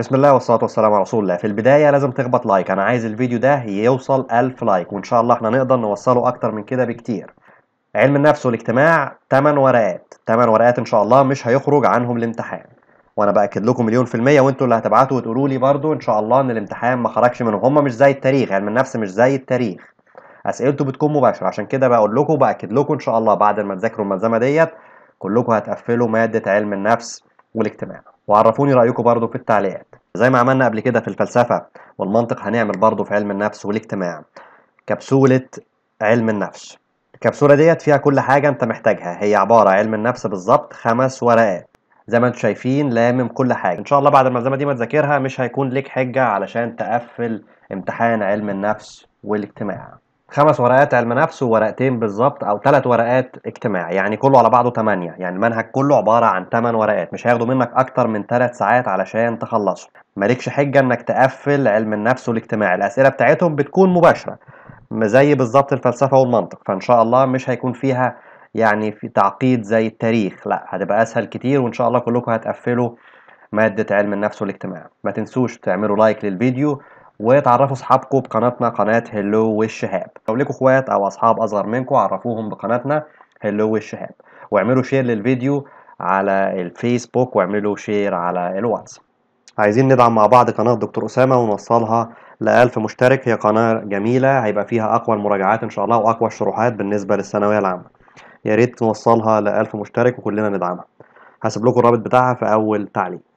بسم الله والصلاة والسلام على رسول الله في البداية لازم تخبط لايك أنا عايز الفيديو ده يوصل ألف لايك وإن شاء الله احنا نقدر نوصله أكتر من كده بكتير علم النفس والاجتماع 8 ورقات 8 ورقات إن شاء الله مش هيخرج عنهم الامتحان وأنا بأكد لكم مليون في المية وأنتوا اللي هتبعتوا وتقولوا لي برضو إن شاء الله إن الامتحان ما خرجش منهم هم مش زي التاريخ علم النفس مش زي التاريخ أسئلته بتكون مباشرة عشان كده بقول لكم وبأكد لكم إن شاء الله بعد ما تذاكروا الملزمة ديت كلكم هتقفلوا مادة علم النفس والاجتماع وعرفوني رأيكم برضو في التعليقات زي ما عملنا قبل كده في الفلسفة والمنطق هنعمل برضو في علم النفس والاجتماع كبسولة علم النفس الكبسولة ديت فيها كل حاجة انت محتاجها هي عبارة علم النفس بالظبط خمس ورقات زي ما انتم شايفين لامم كل حاجة ان شاء الله بعد الملزمة دي ما تذاكرها مش هيكون ليك حجة علشان تقفل امتحان علم النفس والاجتماع خمس ورقات علم نفس وورقتين بالظبط او ثلاث ورقات اجتماع يعني كله على بعضه ثمانية يعني المنهج كله عباره عن ثمان ورقات مش هياخدوا منك اكتر من ثلاث ساعات علشان تخلصه مالكش حجه انك تقفل علم النفس والاجتماع الاسئله بتاعتهم بتكون مباشره زي بالظبط الفلسفه والمنطق فان شاء الله مش هيكون فيها يعني في تعقيد زي التاريخ لا هتبقى اسهل كتير وان شاء الله كلكم هتقفلوا ماده علم النفس والاجتماع ما تنسوش تعملوا لايك للفيديو وتعرفوا اصحابكم بقناتنا قناه هلو والشهاب لو ليكوا اخوات او اصحاب اصغر منكم عرفوهم بقناتنا هلو والشهاب واعملوا شير للفيديو على الفيسبوك واعملوا شير على الواتس عايزين ندعم مع بعض قناه دكتور اسامه ونوصلها ل 1000 مشترك هي قناه جميله هيبقى فيها اقوى المراجعات ان شاء الله واقوى الشروحات بالنسبه للثانويه العامه يا ريت نوصلها 1000 مشترك وكلنا ندعمها هسيب لكم الرابط بتاعها في اول تعليق